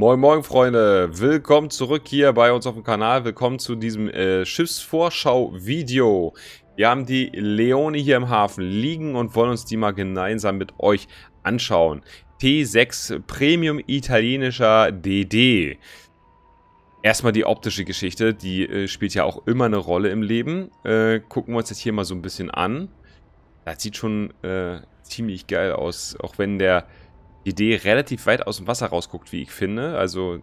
Moin Moin Freunde, willkommen zurück hier bei uns auf dem Kanal, willkommen zu diesem äh, Schiffsvorschau-Video. Wir haben die Leone hier im Hafen liegen und wollen uns die mal gemeinsam mit euch anschauen. t 6 Premium italienischer DD. Erstmal die optische Geschichte, die äh, spielt ja auch immer eine Rolle im Leben. Äh, gucken wir uns das hier mal so ein bisschen an. Das sieht schon äh, ziemlich geil aus, auch wenn der Idee relativ weit aus dem Wasser rausguckt, wie ich finde. Also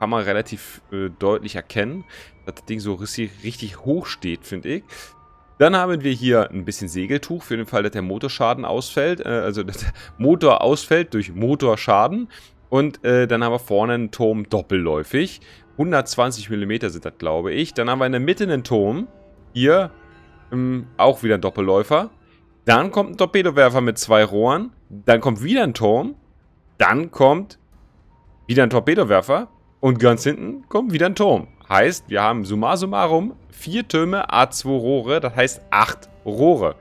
kann man relativ äh, deutlich erkennen, dass das Ding so richtig, richtig hoch steht, finde ich. Dann haben wir hier ein bisschen Segeltuch für den Fall, dass der Motorschaden ausfällt, äh, also dass der Motor ausfällt durch Motorschaden. Und äh, dann haben wir vorne einen Turm doppelläufig. 120 mm sind das, glaube ich. Dann haben wir in der Mitte einen Turm. Hier ähm, auch wieder ein Doppelläufer. Dann kommt ein Torpedowerfer mit zwei Rohren. Dann kommt wieder ein Turm. Dann kommt wieder ein Torpedowerfer. Und ganz hinten kommt wieder ein Turm. Heißt, wir haben summa summarum vier Türme, A2 Rohre. Das heißt acht Rohre.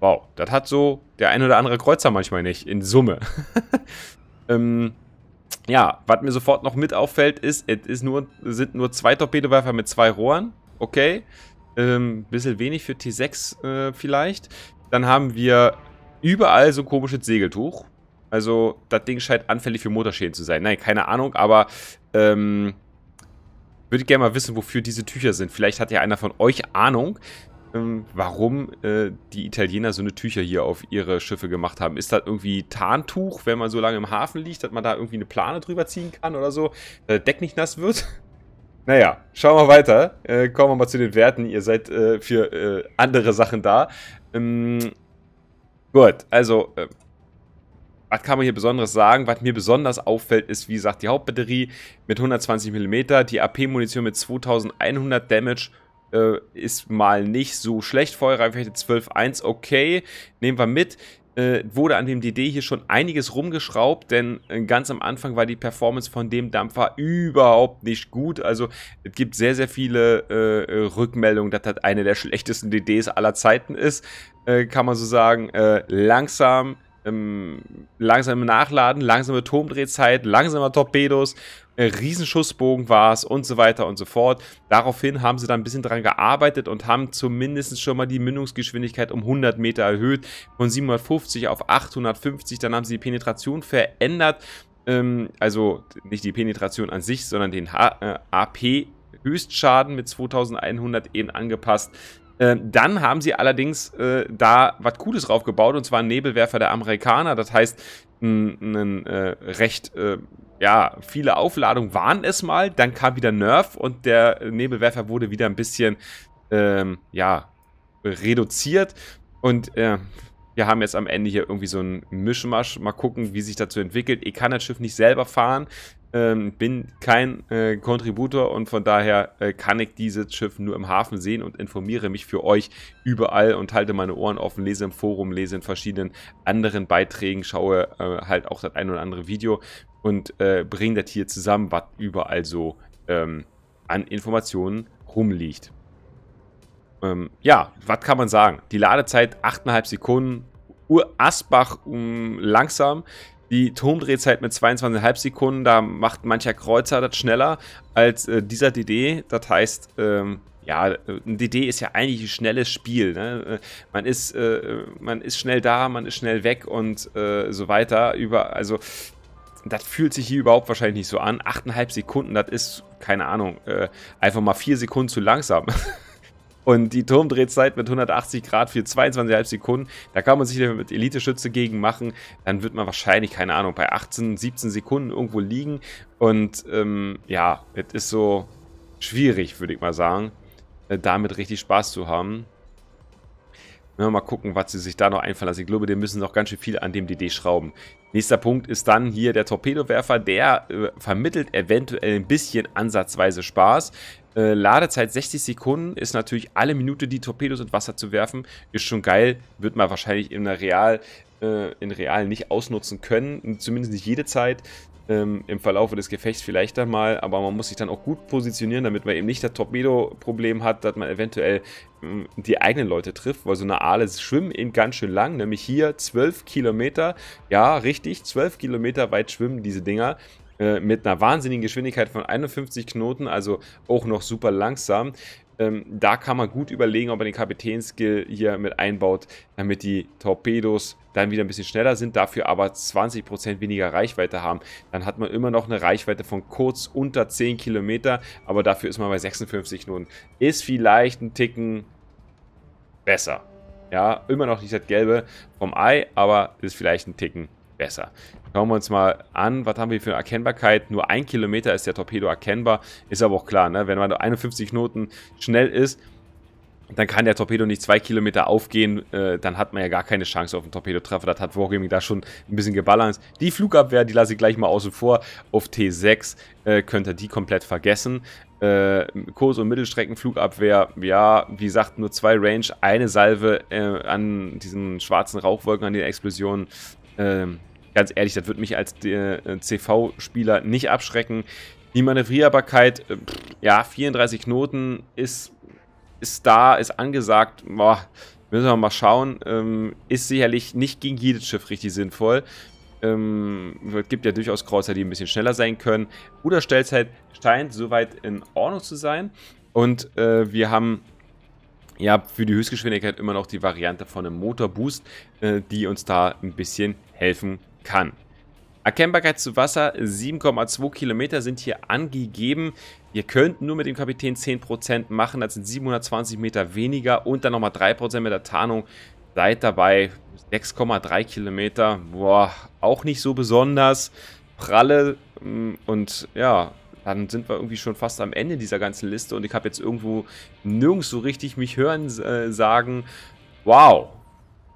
Wow, das hat so der ein oder andere Kreuzer manchmal nicht. In Summe. ähm, ja, was mir sofort noch mit auffällt, ist, es ist nur, sind nur zwei Torpedowerfer mit zwei Rohren. Okay. Ähm, bisschen wenig für T6 äh, vielleicht. Dann haben wir überall so ein komisches Segeltuch. Also, das Ding scheint anfällig für Motorschäden zu sein. Nein, keine Ahnung, aber ähm, würde gerne mal wissen, wofür diese Tücher sind. Vielleicht hat ja einer von euch Ahnung, ähm, warum äh, die Italiener so eine Tücher hier auf ihre Schiffe gemacht haben. Ist das irgendwie Tarntuch, wenn man so lange im Hafen liegt, dass man da irgendwie eine Plane drüber ziehen kann oder so, dass äh, das Deck nicht nass wird? Naja, schauen wir weiter. Äh, kommen wir mal zu den Werten. Ihr seid äh, für äh, andere Sachen da. Ähm, Gut, also, äh, was kann man hier Besonderes sagen? Was mir besonders auffällt, ist, wie gesagt, die Hauptbatterie mit 120 mm, die AP-Munition mit 2100 Damage äh, ist mal nicht so schlecht. Feuerreichweite 12.1, okay, nehmen wir mit äh, wurde an dem DD hier schon einiges rumgeschraubt, denn äh, ganz am Anfang war die Performance von dem Dampfer überhaupt nicht gut. Also es gibt sehr, sehr viele äh, äh Rückmeldungen, dass das eine der schlechtesten DDs aller Zeiten ist, äh, kann man so sagen. Äh, langsam, ähm, langsame Nachladen, langsame Turmdrehzeit, langsamer Torpedos, äh, Riesenschussbogen war es und so weiter und so fort. Daraufhin haben sie dann ein bisschen dran gearbeitet und haben zumindest schon mal die Mündungsgeschwindigkeit um 100 Meter erhöht, von 750 auf 850. Dann haben sie die Penetration verändert, ähm, also nicht die Penetration an sich, sondern den H äh, AP Höchstschaden mit 2100 eben angepasst. Äh, dann haben sie allerdings äh, da was Cooles drauf gebaut und zwar einen Nebelwerfer der Amerikaner. Das heißt, einen äh, recht, äh, ja, viele Aufladungen waren es mal. Dann kam wieder Nerf und der Nebelwerfer wurde wieder ein bisschen, ähm, ja, reduziert. Und äh, wir haben jetzt am Ende hier irgendwie so einen Mischmasch. Mal gucken, wie sich dazu entwickelt. Ich kann das Schiff nicht selber fahren ähm, bin kein äh, Contributor und von daher äh, kann ich dieses Schiff nur im Hafen sehen und informiere mich für euch überall und halte meine Ohren offen, lese im Forum, lese in verschiedenen anderen Beiträgen, schaue äh, halt auch das ein oder andere Video und äh, bringe das hier zusammen, was überall so ähm, an Informationen rumliegt. Ähm, ja, was kann man sagen? Die Ladezeit 8,5 Sekunden, Asbach um, mm, langsam die Turmdrehzeit mit 22,5 Sekunden, da macht mancher Kreuzer das schneller als äh, dieser DD. Das heißt, ähm, ja, ein DD ist ja eigentlich ein schnelles Spiel. Ne? Äh, man, ist, äh, man ist schnell da, man ist schnell weg und äh, so weiter. Über, also, das fühlt sich hier überhaupt wahrscheinlich nicht so an. 8,5 Sekunden, das ist, keine Ahnung, äh, einfach mal 4 Sekunden zu langsam. Und die Turmdrehzeit mit 180 Grad für 22,5 Sekunden, da kann man sich mit Elite-Schütze gegen machen. Dann wird man wahrscheinlich, keine Ahnung, bei 18, 17 Sekunden irgendwo liegen. Und ähm, ja, es ist so schwierig, würde ich mal sagen, äh, damit richtig Spaß zu haben. Ja, ne, mal gucken, was sie sich da noch einfallen lassen. Ich glaube, die müssen noch ganz schön viel an dem DD schrauben. Nächster Punkt ist dann hier der Torpedowerfer. Der äh, vermittelt eventuell ein bisschen ansatzweise Spaß. Äh, Ladezeit 60 Sekunden ist natürlich alle Minute, die Torpedos in Wasser zu werfen, ist schon geil. Wird man wahrscheinlich in der Real äh, in Real nicht ausnutzen können, zumindest nicht jede Zeit ähm, im Verlauf des Gefechts vielleicht dann mal, aber man muss sich dann auch gut positionieren, damit man eben nicht das Torpedo-Problem hat, dass man eventuell ähm, die eigenen Leute trifft, weil so eine Aale schwimmen eben ganz schön lang, nämlich hier 12 Kilometer, ja richtig, 12 Kilometer weit schwimmen diese Dinger äh, mit einer wahnsinnigen Geschwindigkeit von 51 Knoten, also auch noch super langsam. Ähm, da kann man gut überlegen, ob man den Kapitänskill hier mit einbaut, damit die Torpedos dann wieder ein bisschen schneller sind, dafür aber 20% weniger Reichweite haben. Dann hat man immer noch eine Reichweite von kurz unter 10 Kilometer, aber dafür ist man bei 56 Knoten. Ist vielleicht ein Ticken besser. Ja, immer noch nicht das Gelbe vom Ei, aber ist vielleicht ein Ticken besser. Schauen wir uns mal an, was haben wir für eine Erkennbarkeit. Nur ein Kilometer ist der Torpedo erkennbar. Ist aber auch klar, ne? wenn man nur 51 Knoten schnell ist, dann kann der Torpedo nicht zwei Kilometer aufgehen, äh, dann hat man ja gar keine Chance auf einen Torpedotreffer. Das hat Wargaming da schon ein bisschen gebalanced. Die Flugabwehr, die lasse ich gleich mal außen vor. Auf T6 äh, könnt ihr die komplett vergessen. Äh, Kurs- und Mittelstreckenflugabwehr, ja, wie gesagt, nur zwei Range, eine Salve äh, an diesen schwarzen Rauchwolken, an den Explosionen. Ähm, ganz ehrlich, das würde mich als äh, äh CV-Spieler nicht abschrecken. Die Manövrierbarkeit, äh, ja, 34 Knoten ist, ist da, ist angesagt. Boah, müssen wir mal schauen. Ähm, ist sicherlich nicht gegen jedes Schiff richtig sinnvoll. Ähm, es gibt ja durchaus Kreuzer, die ein bisschen schneller sein können. Ruderstellzeit scheint soweit in Ordnung zu sein. Und äh, wir haben ja, für die Höchstgeschwindigkeit immer noch die Variante von einem Motorboost, äh, die uns da ein bisschen helfen kann. Erkennbarkeit zu Wasser 7,2 Kilometer sind hier angegeben. Ihr könnt nur mit dem Kapitän 10% machen, das sind 720 Meter weniger und dann nochmal 3% mit der Tarnung. Seid dabei 6,3 Kilometer, boah, auch nicht so besonders. Pralle mm, und ja, dann sind wir irgendwie schon fast am Ende dieser ganzen Liste und ich habe jetzt irgendwo nirgends so richtig mich hören äh, sagen, wow,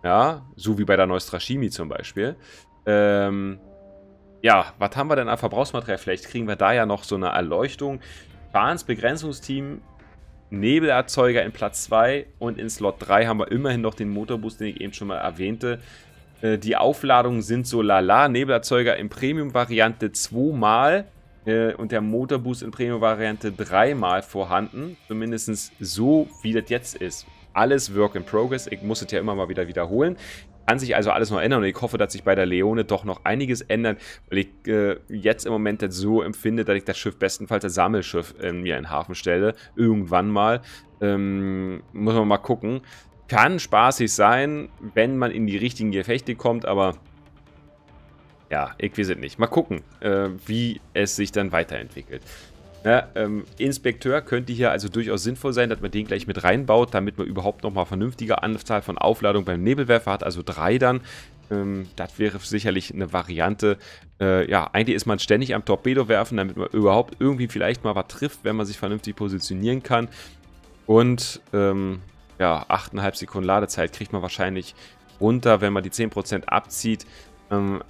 ja, so wie bei der Neustraschimi zum Beispiel. Ähm, ja, was haben wir denn an Verbrauchsmaterial? Vielleicht kriegen wir da ja noch so eine Erleuchtung. Schadensbegrenzungsteam, Nebelerzeuger in Platz 2 und in Slot 3 haben wir immerhin noch den Motorboost, den ich eben schon mal erwähnte. Äh, die Aufladungen sind so lala. Nebelerzeuger in Premium-Variante zweimal äh, und der Motorboost in Premium-Variante dreimal vorhanden. Zumindest so, wie das jetzt ist alles Work in Progress. Ich muss es ja immer mal wieder wiederholen. Kann sich also alles noch ändern und ich hoffe, dass sich bei der Leone doch noch einiges ändert, weil ich äh, jetzt im Moment das so empfinde, dass ich das Schiff bestenfalls als Sammelschiff äh, mir in den Hafen stelle. Irgendwann mal. Ähm, muss man mal gucken. Kann spaßig sein, wenn man in die richtigen Gefechte kommt, aber ja, ich weiß es nicht. Mal gucken, äh, wie es sich dann weiterentwickelt. Ja, ähm, Inspekteur könnte hier also durchaus sinnvoll sein, dass man den gleich mit reinbaut, damit man überhaupt nochmal vernünftige Anzahl von Aufladungen beim Nebelwerfer hat, also drei dann. Ähm, das wäre sicherlich eine Variante. Äh, ja, eigentlich ist man ständig am Torpedo werfen, damit man überhaupt irgendwie vielleicht mal was trifft, wenn man sich vernünftig positionieren kann. Und ähm, ja, 8,5 Sekunden Ladezeit kriegt man wahrscheinlich runter, wenn man die 10% abzieht. Ähm,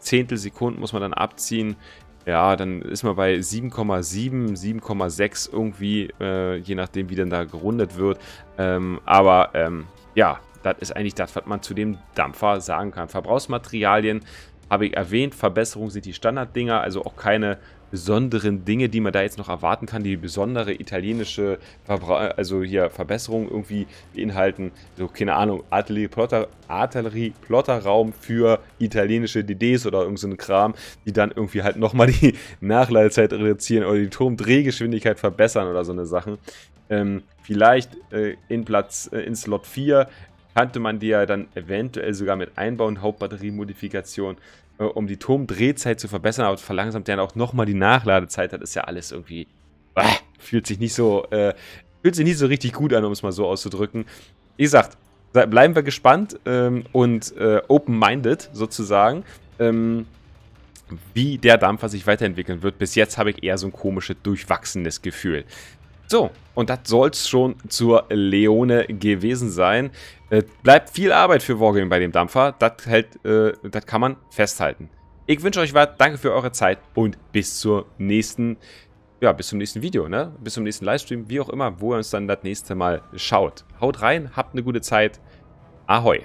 Zehntel Sekunden muss man dann abziehen. Ja, dann ist man bei 7,7, 7,6 irgendwie, äh, je nachdem, wie denn da gerundet wird. Ähm, aber ähm, ja, das ist eigentlich das, was man zu dem Dampfer sagen kann. Verbrauchsmaterialien habe ich erwähnt, Verbesserungen sind die Standarddinger, also auch keine besonderen Dinge, die man da jetzt noch erwarten kann, die besondere italienische Verbra also hier Verbesserungen irgendwie beinhalten. So, keine Ahnung, Artillerieplotter, Artillerieplotterraum für italienische DDs oder irgendeinen so Kram, die dann irgendwie halt nochmal die Nachladezeit reduzieren oder die Turmdrehgeschwindigkeit verbessern oder so eine Sachen. Ähm, vielleicht äh, in Platz, äh, in Slot 4 könnte man die ja dann eventuell sogar mit einbauen, Hauptbatteriemodifikation. Äh, um die Turmdrehzeit zu verbessern, aber verlangsamt dann auch nochmal die Nachladezeit. Das ist ja alles irgendwie. Äh, fühlt sich nicht so. Äh, fühlt sich nicht so richtig gut an, um es mal so auszudrücken. Wie gesagt, bleiben wir gespannt ähm, und äh, open-minded sozusagen. Ähm, wie der Dampfer sich weiterentwickeln wird. Bis jetzt habe ich eher so ein komisches, durchwachsenes Gefühl. So, und das soll es schon zur Leone gewesen sein. Äh, bleibt viel Arbeit für Wargaming bei dem Dampfer. Das hält, äh, das kann man festhalten. Ich wünsche euch was, danke für eure Zeit und bis zur nächsten, ja, bis zum nächsten Video, ne? Bis zum nächsten Livestream, wie auch immer, wo ihr uns dann das nächste Mal schaut. Haut rein, habt eine gute Zeit. Ahoi.